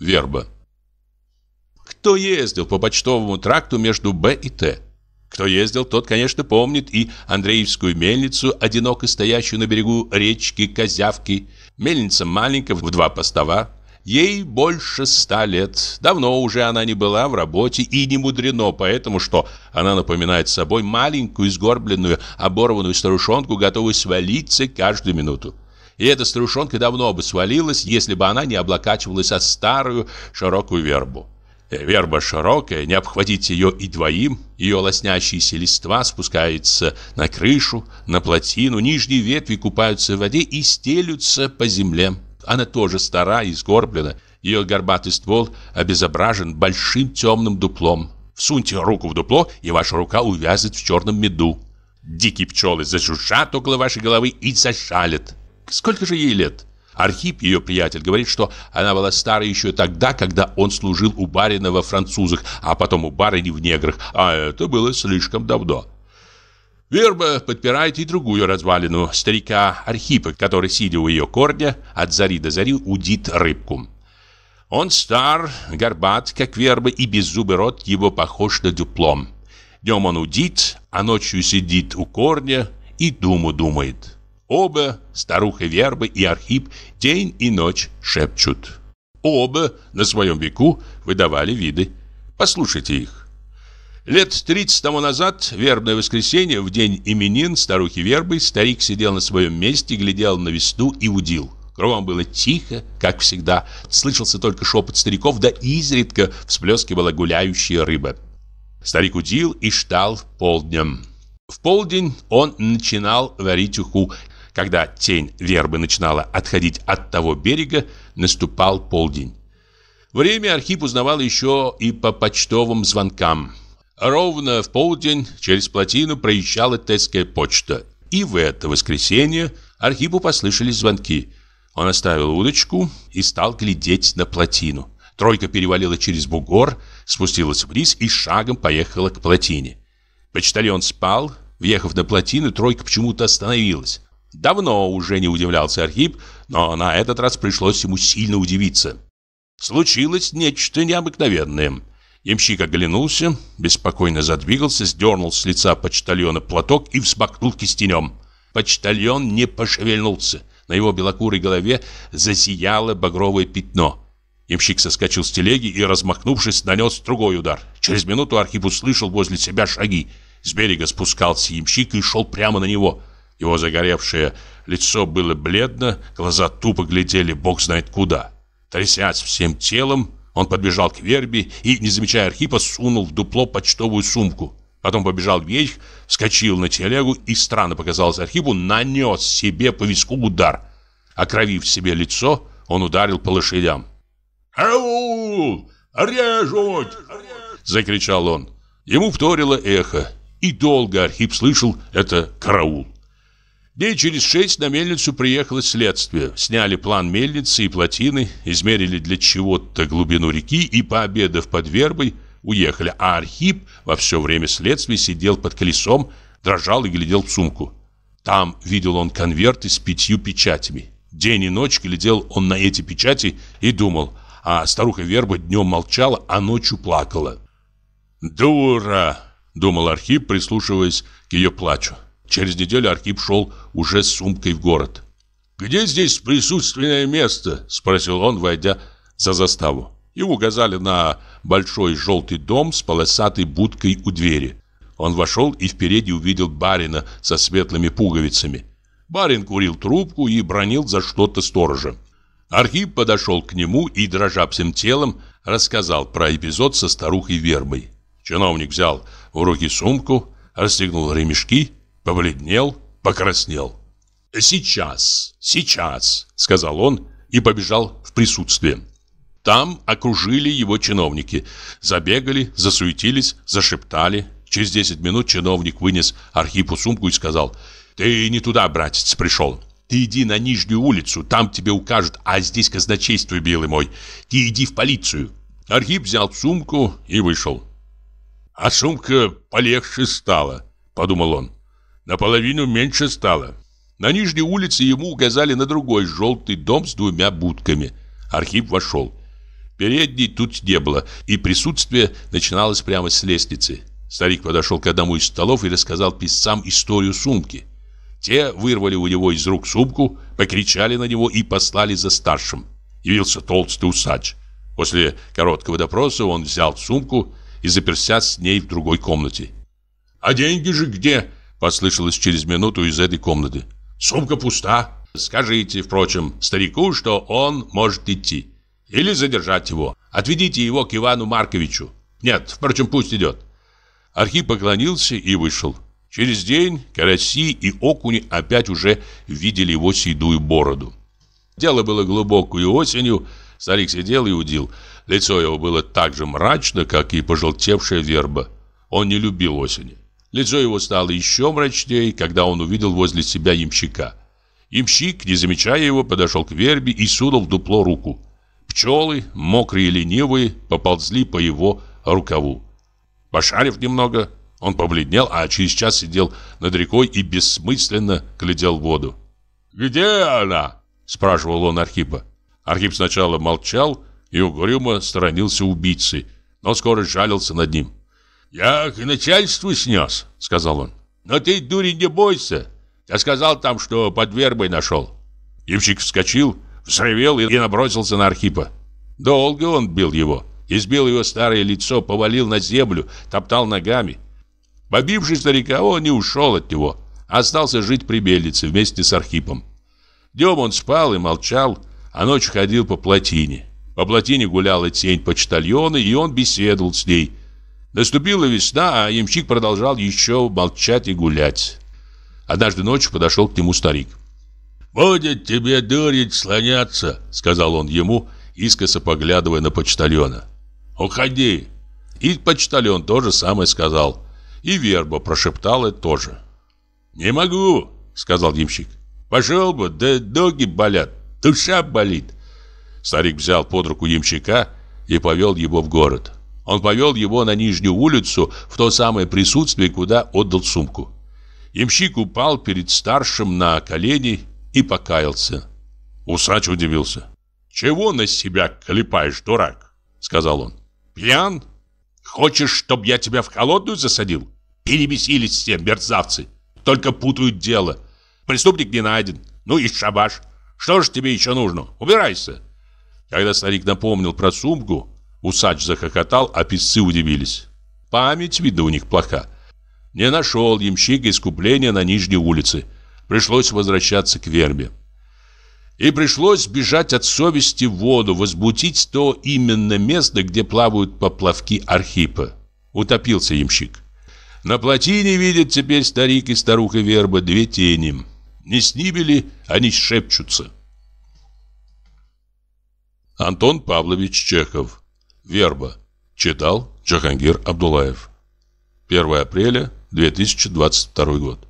Верба. Кто ездил по почтовому тракту между Б и Т? Кто ездил, тот, конечно, помнит и Андреевскую мельницу, одиноко стоящую на берегу речки Козявки. Мельница маленькая, в два постова. Ей больше ста лет. Давно уже она не была в работе и не мудрено, поэтому что она напоминает собой маленькую, сгорбленную, оборванную старушонку, готовую свалиться каждую минуту. И эта старушонка давно бы свалилась, если бы она не облокачивалась от старую широкую вербу. Э, верба широкая, не обхватить ее и двоим. Ее лоснящиеся листва спускаются на крышу, на плотину. Нижние ветви купаются в воде и стелются по земле. Она тоже стара и сгорблена. Ее горбатый ствол обезображен большим темным дуплом. Всуньте руку в дупло, и ваша рука увязнет в черном меду. Дикие пчелы зажужжат около вашей головы и зашалят. Сколько же ей лет? Архип, ее приятель, говорит, что она была старой еще тогда, когда он служил у барина во французах, а потом у барыни в неграх, а это было слишком давно. Верба подпирает и другую развалину старика Архипа, который, сидя у ее корня, от зари до зари удит рыбку. Он стар, горбат, как верба, и беззубый рот его похож на дуплом. Днем он удит, а ночью сидит у корня и думу думает. Оба, старуха вербы и Архип, день и ночь шепчут. Оба на своем веку выдавали виды. Послушайте их. Лет 30 тому назад, вербное воскресенье, в день именин старухи Вербы, старик сидел на своем месте, глядел на весну и удил. Кровом было тихо, как всегда. Слышался только шепот стариков, да изредка всплескивала гуляющая рыба. Старик удил и ждал полднем. В полдень он начинал варить уху, когда тень вербы начинала отходить от того берега, наступал полдень. Время Архип узнавал еще и по почтовым звонкам. Ровно в полдень через плотину проезжала Тесская почта. И в это воскресенье Архипу послышались звонки. Он оставил удочку и стал глядеть на плотину. Тройка перевалила через бугор, спустилась вниз и шагом поехала к плотине. Почтальон спал. Въехав на плотину, тройка почему-то остановилась. Давно уже не удивлялся Архип, но на этот раз пришлось ему сильно удивиться. Случилось нечто необыкновенное. Ямщик оглянулся, беспокойно задвигался, сдернул с лица почтальона платок и взмахнул кистенем. Почтальон не пошевельнулся. На его белокурой голове засияло багровое пятно. Ямщик соскочил с телеги и, размахнувшись, нанес другой удар. Через минуту Архип услышал возле себя шаги. С берега спускался ямщик и шел прямо на него. Его загоревшее лицо было бледно, глаза тупо глядели бог знает куда. Трясясь всем телом, он подбежал к Верби и, не замечая Архипа, сунул в дупло почтовую сумку. Потом побежал вверх, вскочил на телегу и, странно показалось Архипу, нанес себе по виску удар. Окровив себе лицо, он ударил по лошадям. «Аул! Режут!» — закричал он. Ему вторило эхо, и долго Архип слышал это «караул». Дней через шесть на мельницу приехало следствие. Сняли план мельницы и плотины, измерили для чего-то глубину реки и, пообедав под вербой, уехали. А Архип во все время следствия сидел под колесом, дрожал и глядел в сумку. Там видел он конверты с пятью печатями. День и ночь глядел он на эти печати и думал, а старуха Верба днем молчала, а ночью плакала. «Дура!» — думал Архип, прислушиваясь к ее плачу. Через неделю Архип шел уже с сумкой в город. «Где здесь присутственное место?» – спросил он, войдя за заставу. И указали на большой желтый дом с полосатой будкой у двери. Он вошел и впереди увидел барина со светлыми пуговицами. Барин курил трубку и бронил за что-то сторожа. Архип подошел к нему и, дрожа всем телом, рассказал про эпизод со старухой Вербой. Чиновник взял в руки сумку, расстегнул ремешки Побледнел, покраснел. «Сейчас, сейчас», — сказал он и побежал в присутствие. Там окружили его чиновники. Забегали, засуетились, зашептали. Через 10 минут чиновник вынес Архипу сумку и сказал, «Ты не туда, братец, пришел. Ты иди на Нижнюю улицу, там тебе укажут, а здесь казначейство, белый мой. Ты иди в полицию». Архип взял сумку и вышел. «А сумка полегче стала», — подумал он. Наполовину меньше стало. На нижней улице ему указали на другой желтый дом с двумя будками. Архип вошел. Передней тут не было, и присутствие начиналось прямо с лестницы. Старик подошел к одному из столов и рассказал писцам историю сумки. Те вырвали у него из рук сумку, покричали на него и послали за старшим. Явился толстый усач. После короткого допроса он взял сумку и заперся с ней в другой комнате. «А деньги же где?» Послышалось через минуту из этой комнаты. «Сумка пуста. Скажите, впрочем, старику, что он может идти. Или задержать его. Отведите его к Ивану Марковичу. Нет, впрочем, пусть идет». Архип поклонился и вышел. Через день караси и окуни опять уже видели его седую бороду. Дело было глубокую осенью. Старик сидел и удил. Лицо его было так же мрачно, как и пожелтевшая верба. Он не любил осени. Лицо его стало еще мрачнее, когда он увидел возле себя ямщика. Ямщик, не замечая его, подошел к вербе и сунул в дупло руку. Пчелы, мокрые и ленивые, поползли по его рукаву. Пошарив немного, он побледнел, а через час сидел над рекой и бессмысленно глядел в воду. «Где она?» – спрашивал он Архипа. Архип сначала молчал и угрюмо сторонился убийцы, но скоро жалился над ним. «Я к начальству снес», — сказал он. «Но ты, дурень, не бойся. Я сказал там, что под вербой нашел». Ямщик вскочил, взревел и набросился на Архипа. Долго он бил его. Избил его старое лицо, повалил на землю, топтал ногами. Побивший старика, он не ушел от него. Остался жить при мельнице вместе с Архипом. Днем он спал и молчал, а ночью ходил по плотине. По плотине гуляла тень почтальона, и он беседовал с ней, Наступила весна, а ямщик продолжал еще молчать и гулять. Однажды ночью подошел к нему старик. «Будет тебе дурить слоняться», — сказал он ему, искоса поглядывая на почтальона. «Уходи». И почтальон то же самое сказал. И верба прошептала тоже. «Не могу», — сказал ямщик. «Пошел бы, да ноги болят, душа болит». Старик взял под руку ямщика и повел его в город. Он повел его на нижнюю улицу, в то самое присутствие, куда отдал сумку. Ямщик упал перед старшим на колени и покаялся. Усач удивился. «Чего на себя колепаешь, дурак?» — сказал он. «Пьян? Хочешь, чтоб я тебя в холодную засадил? Перебесились все мерзавцы. Только путают дело. Преступник не найден. Ну и шабаш. Что же тебе еще нужно? Убирайся!» Когда старик напомнил про сумку, Усач захохотал, а писцы удивились. Память, видно, у них плоха. Не нашел ямщик искупления на Нижней улице. Пришлось возвращаться к вербе. И пришлось бежать от совести в воду, возбудить то именно место, где плавают поплавки Архипа. Утопился ямщик. На плотине видят теперь старик и старуха верба две тени. Не снибели, они шепчутся. Антон Павлович Чехов Верба. Читал Джахангир Абдулаев. 1 апреля 2022 год.